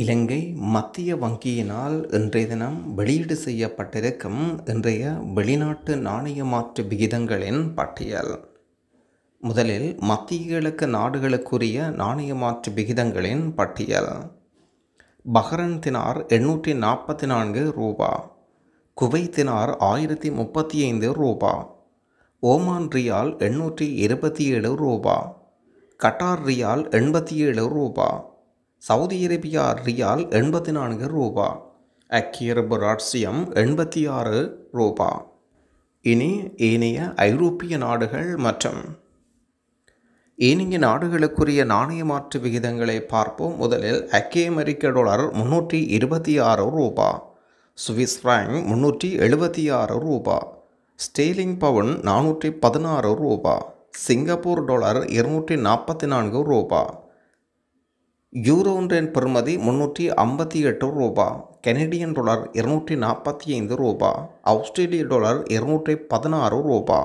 இலங்கை மத்திய வங்கியினால் இன்றைய தினம் வெளியீடு செய்யப்பட்டிருக்கும் இன்றைய வெளிநாட்டு நாணய மாற்று விகிதங்களின் பட்டியல் முதலில் மத்திய கிழக்கு நாடுகளுக்குரிய நாணய மாற்று விகிதங்களின் பட்டியல் பஹ்ரன் தினார் எண்ணூற்றி நாற்பத்தி நான்கு ரூபா குவைத்தினார் ஆயிரத்தி முப்பத்தி ஐந்து ரூபா ஓமான் ரியால் எண்ணூற்றி இருபத்தி ஏழு ரூபா கட்டார் ரியால் எண்பத்தி ஏழு ரூபா சவுதி அரேபியா ரியால் எண்பத்தி நான்கு ரூபா அக்கியரபு ராட்சியம் எண்பத்தி ஆறு ரூபா இனி ஏனைய ஐரோப்பிய நாடுகள் மற்றும் ஏனைய நாடுகளுக்குரிய நாணய மாற்று விகிதங்களை பார்ப்போம் முதலில் அக்கே அமெரிக்க டாலர் முன்னூற்றி இருபத்தி ஆறு ரூபா சுவிஸ் ஃப்ராங்க் முன்னூற்றி எழுபத்தி ஆறு ரூபா ஸ்டேலிங் பவுன் நானூற்றி பதினாறு ரூபா சிங்கப்பூர் டாலர் இருநூற்றி நாற்பத்தி நான்கு ரூபா யூரோன்றின் பெருமதி பெறுமதி முன்னூற்றி ஐம்பத்தி எட்டு ரூபா கெனடியன் டாலர் இருநூற்றி நாற்பத்தி ஐந்து ரூபா ஆஸ்திரேலிய டாலர் இருநூற்றி பதினாறு ரூபா